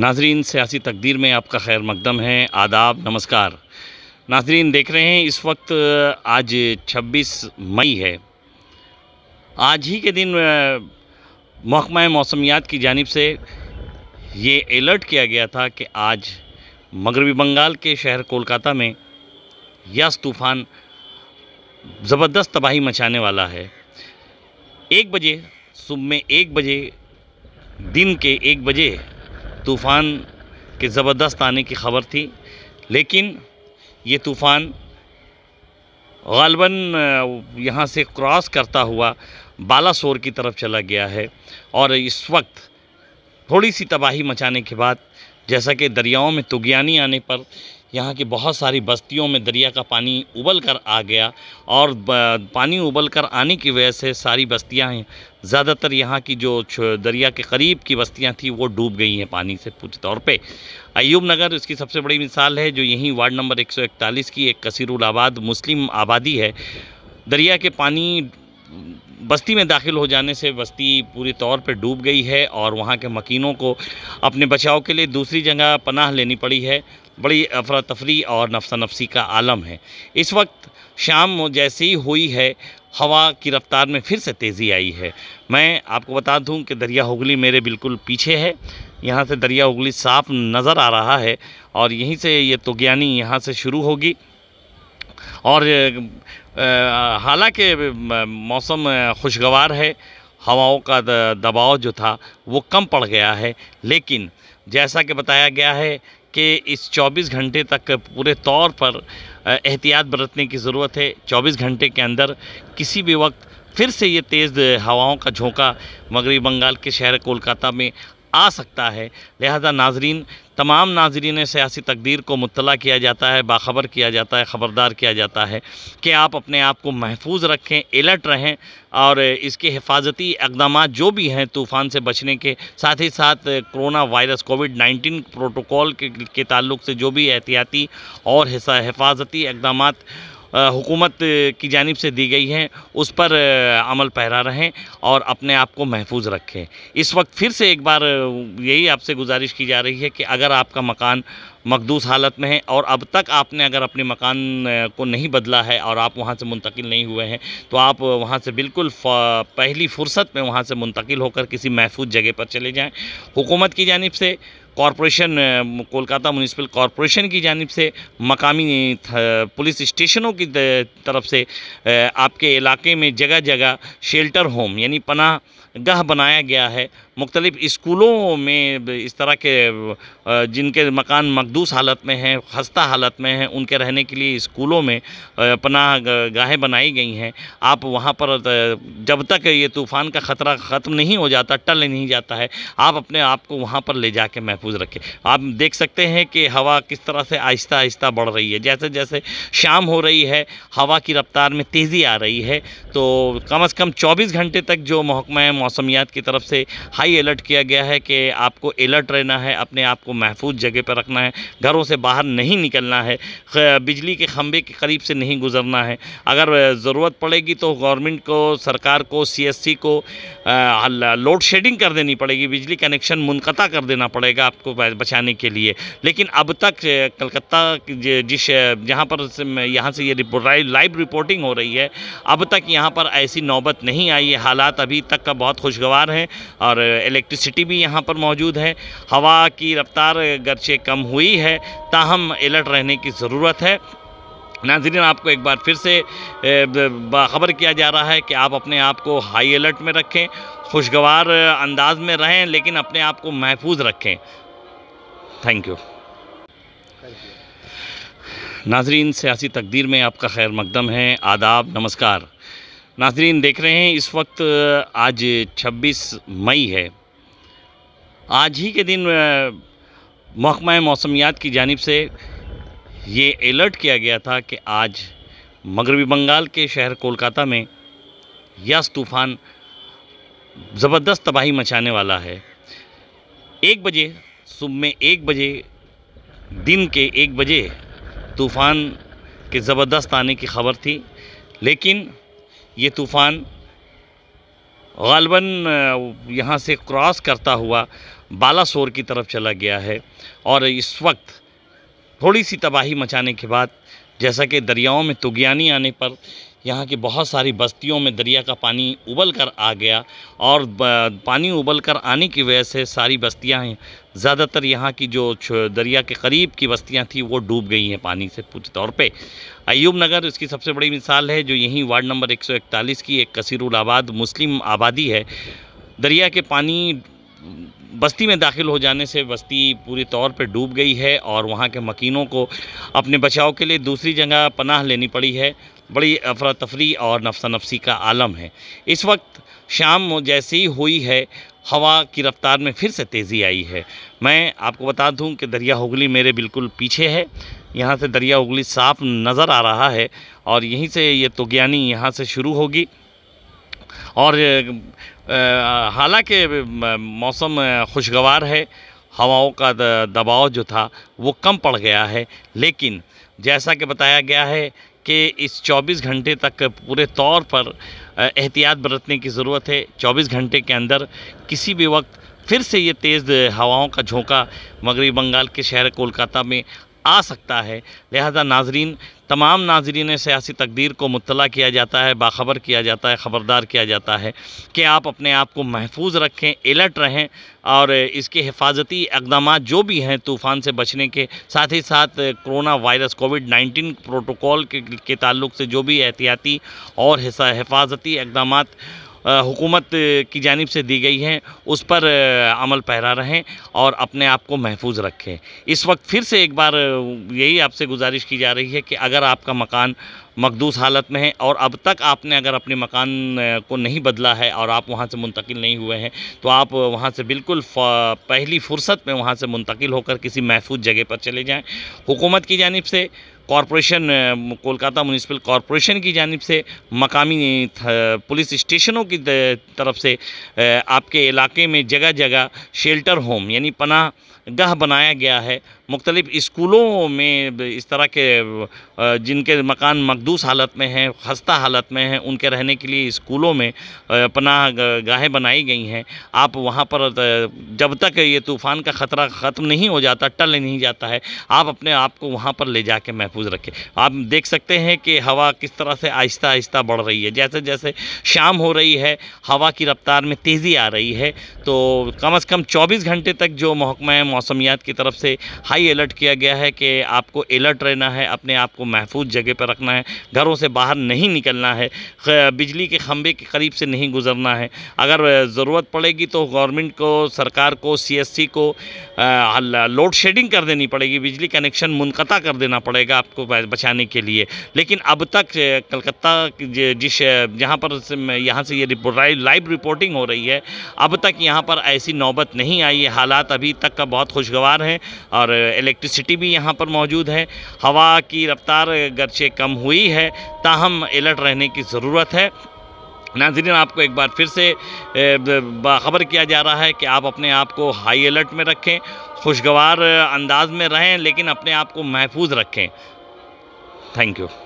नाजरीन सियासी तकदीर में आपका खैर मकदम है आदाब नमस्कार नाजरीन देख रहे हैं इस वक्त आज 26 मई है आज ही के दिन महकमा मौसमियात की जानब से ये अलर्ट किया गया था कि आज मगरबी बंगाल के शहर कोलकाता में यास तूफ़ान ज़बरदस्त तबाही मचाने वाला है एक बजे सुबह में एक बजे दिन के एक बजे तूफ़ान के ज़बरदस्त आने की ख़बर थी लेकिन ये तूफ़ान गालबन यहाँ से क्रॉस करता हुआ बालासोर की तरफ चला गया है और इस वक्त थोड़ी सी तबाही मचाने के बाद जैसा कि दरियाओं में तुगयानी आने पर यहाँ की बहुत सारी बस्तियों में दरिया का पानी उबल कर आ गया और पानी उबल कर आने की वजह से सारी बस्तियाँ ज़्यादातर यहाँ की जो दरिया के करीब की बस्तियाँ थी वो डूब गई हैं पानी से पूरे तौर पे अयूब नगर इसकी सबसे बड़ी मिसाल है जो यहीं वार्ड नंबर 141 की एक आबाद मुस्लिम आबादी है दरिया के पानी बस्ती में दाखिल हो जाने से बस्ती पूरी तौर पर डूब गई है और वहाँ के मकीनों को अपने बचाव के लिए दूसरी जगह पनाह लेनी पड़ी है बड़ी अफरा तफरी और नफसा नफसी का आलम है इस वक्त शाम जैसे ही हुई है हवा की रफ़्तार में फिर से तेज़ी आई है मैं आपको बता दूं कि दरिया हुगली मेरे बिल्कुल पीछे है यहाँ से दरिया हुगली साफ नज़र आ रहा है और यहीं से ये तुगयानी यहाँ से शुरू होगी और हालांकि मौसम खुशगवार है हवाओं का दबाव जो था वो कम पड़ गया है लेकिन जैसा कि बताया गया है कि इस 24 घंटे तक पूरे तौर पर एहतियात बरतने की ज़रूरत है 24 घंटे के अंदर किसी भी वक्त फिर से ये तेज़ हवाओं का झोंका मगरबी बंगाल के शहर कोलकाता में आ सकता है लिहाजा नाजरीन तमाम नाजरीन सियासी तकदीर को मुतला किया जाता है बाखबर किया जाता है ख़बरदार किया जाता है कि आप अपने आप को महफूज रखें एलर्ट रहें और इसके हिफाजती इकदाम जो भी हैं तूफ़ान से बचने के साथ ही साथ coronavirus COVID nineteen protocol के, के ताल्लुक से जो भी एहतियाती और हिफाजती इकदाम हुकूमत की जानब से दी गई हैं उस पर अमल पैरा रहें और अपने आप को महफूज रखें इस वक्त फिर से एक बार यही आपसे गुजारिश की जा रही है कि अगर आपका मकान मखदूस हालत में है और अब तक आपने अगर अपने मकान को नहीं बदला है और आप वहाँ से मुंतकिल नहीं हुए हैं तो आप वहाँ से बिल्कुल पहली फुर्सत में वहाँ से मुंतकिल होकर किसी महफूज जगह पर चले जाएँ हुकूमत की जानब से कॉरपोरेशन कोलकाता म्यूनसिपल कॉरपोरेशन की जानब से मकामी पुलिस स्टेशनों की तरफ से आपके इलाके में जगह जगह शेल्टर होम यानी पनाह गह बनाया गया है मुख्तलिफ़ स्कूलों में इस तरह के जिनके मकान मखदूस हालत में हैं खस्ता हालत में हैं उनके रहने के लिए स्कूलों में अपना गाहें बनाई गई हैं आप वहाँ पर जब तक ये तूफ़ान का ख़तरा ख़त्म नहीं हो जाता टल नहीं जाता है आप अपने आप को वहाँ पर ले जा कर महफूज रखें आप देख सकते हैं कि हवा किस तरह से आहिस्ता आहिस्ता बढ़ रही है जैसे जैसे शाम हो रही है हवा की रफ़्तार में तेज़ी आ रही है तो कम अज़ कम चौबीस घंटे तक जो महकमा मौसमियात की तरफ से हाई अलर्ट किया गया है कि आपको अलर्ट रहना है अपने आप को महफूज जगह पर रखना है घरों से बाहर नहीं निकलना है बिजली के खम्भे के करीब से नहीं गुजरना है अगर ज़रूरत पड़ेगी तो गवर्नमेंट को सरकार को सी को लोड शेडिंग कर देनी पड़ेगी बिजली कनेक्शन मुनक़ा कर देना पड़ेगा आपको बचाने के लिए लेकिन अब तक कलकत्ता जिस जहाँ पर यहाँ से ये लाइव रिपोर्टिंग हो रही है अब तक यहाँ पर ऐसी नौबत नहीं आई है हालात अभी तक का बहुत बहुत खुशगवार हैं और इलेक्ट्रिसिटी भी यहाँ पर मौजूद है हवा की रफ्तार गर्चे कम हुई है ताहम अलर्ट रहने की ज़रूरत है नाजरीन आपको एक बार फिर से खबर किया जा रहा है कि आप अपने आप को हाई अलर्ट में रखें खुशगवार अंदाज में रहें लेकिन अपने आप को महफूज रखें थैंक यू नाजरीन सियासी तकदीर में आपका खैर मकदम है आदाब नमस्कार नाजरीन देख रहे हैं इस वक्त आज 26 मई है आज ही के दिन महकमा मौसमियात की जानब से ये अलर्ट किया गया था कि आज मगरबी बंगाल के शहर कोलकाता में यास तूफ़ान ज़बरदस्त तबाही मचाने वाला है एक बजे सुबह में एक बजे दिन के एक बजे तूफ़ान के ज़बरदस्त आने की खबर थी लेकिन ये तूफ़ान गलबन यहाँ से क्रॉस करता हुआ बालासोर की तरफ चला गया है और इस वक्त थोड़ी सी तबाही मचाने के बाद जैसा कि दरियाओं में तुगयानी आने पर यहाँ की बहुत सारी बस्तियों में दरिया का पानी उबल कर आ गया और पानी उबल कर आने की वजह से सारी बस्तियाँ ज़्यादातर यहाँ की जो दरिया के करीब की बस्तियाँ थी वो डूब गई हैं पानी से पूरे तौर पे अयूब नगर इसकी सबसे बड़ी मिसाल है जो यहीं वार्ड नंबर 141 की एक आबाद मुस्लिम आबादी है दरिया के पानी बस्ती में दाखिल हो जाने से बस्ती पूरे तौर पर डूब गई है और वहाँ के मकीनों को अपने बचाव के लिए दूसरी जगह पनाह लेनी पड़ी है बड़ी अफरा तफरी और नफसा नफसी का आलम है इस वक्त शाम जैसे ही हुई है हवा की रफ़्तार में फिर से तेज़ी आई है मैं आपको बता दूं कि दरिया हुगली मेरे बिल्कुल पीछे है यहाँ से दरिया हुगली साफ नज़र आ रहा है और यहीं से ये तुगयानी यहाँ से शुरू होगी और हालांकि मौसम खुशगवार है हवाओं का दबाव जो था वो कम पड़ गया है लेकिन जैसा कि बताया गया है कि इस 24 घंटे तक पूरे तौर पर एहतियात बरतने की ज़रूरत है 24 घंटे के अंदर किसी भी वक्त फिर से ये तेज़ हवाओं का झोंका मगरबी बंगाल के शहर कोलकाता में आ सकता है लिहाजा नाजरीन तमाम नाजरीन सियासी तकदीर को मुतला किया जाता है बाखबर किया जाता है ख़बरदार किया जाता है कि आप अपने आप को महफूज रखें एलर्ट रहें और इसके हिफाजती इकदाम जो भी हैं तूफ़ान से बचने के साथ ही साथ coronavirus COVID nineteen protocol के, के ताल्लुक से जो भी एहतियाती और हिफाजती इकदाम हुकूमत की जानब से दी गई हैं उस पर अमल पैरा रहें और अपने आप को महफूज रखें इस वक्त फिर से एक बार यही आपसे गुजारिश की जा रही है कि अगर आपका मकान मखदूस हालत में हैं और अब तक आपने अगर अपने मकान को नहीं बदला है और आप वहाँ से मुंतकिल नहीं हुए हैं तो आप वहाँ से बिल्कुल पहली फुर्सत में वहाँ से मुंतकिल होकर किसी महफूज जगह पर चले जाएँ हुकूमत की जानब से कॉरपोरेशन कोलकाता म्यूनसिपल कॉरपोरेशन की जानब से मकामी पुलिस स्टेशनों की तरफ से आपके इलाके में जगह जगह शेल्टर होम यानी पनाह गह बनाया गया है मुख्तलिफ़ स्कूलों में इस तरह के जिनके मकान मखदूस हालत में हैं खस्ता हालत में हैं उनके रहने के लिए स्कूलों में पनाह गाहें बनाई गई हैं आप वहाँ पर जब तक ये तूफ़ान का ख़तरा ख़त्म नहीं हो जाता टल नहीं जाता है आप अपने आप को वहाँ पर ले जा कर महफूज रखें आप देख सकते हैं कि हवा किस तरह से आहिस्ता आहिस्ता बढ़ रही है जैसे जैसे शाम हो रही है हवा की रफ्तार में तेज़ी आ रही है तो कम अज़ कम चौबीस घंटे तक जो महकमा मौसमियात की तरफ से हाई अलर्ट किया गया है कि आपको अलर्ट रहना है अपने आप को महफूज जगह पर रखना है घरों से बाहर नहीं निकलना है बिजली के खम्भे के करीब से नहीं गुजरना है अगर ज़रूरत पड़ेगी तो गवर्नमेंट को सरकार को सी को लोड शेडिंग कर देनी पड़ेगी बिजली कनेक्शन मुनकता कर देना पड़ेगा आपको बचाने के लिए लेकिन अब तक कलकत्ता जिस जहाँ पर यहाँ से ये लाइव रिपोर्टिंग हो रही है अब तक यहाँ पर ऐसी नौबत नहीं आई है हालात अभी तक का बहुत बहुत खुशगवार हैं और इलेक्ट्रिसिटी भी यहाँ पर मौजूद है हवा की रफ्तार गरचे कम हुई है ताहम अलर्ट रहने की ज़रूरत है नाजरीन आपको एक बार फिर से खबर किया जा रहा है कि आप अपने आप को हाई अलर्ट में रखें खुशगवार अंदाज में रहें लेकिन अपने आप को महफूज रखें थैंक यू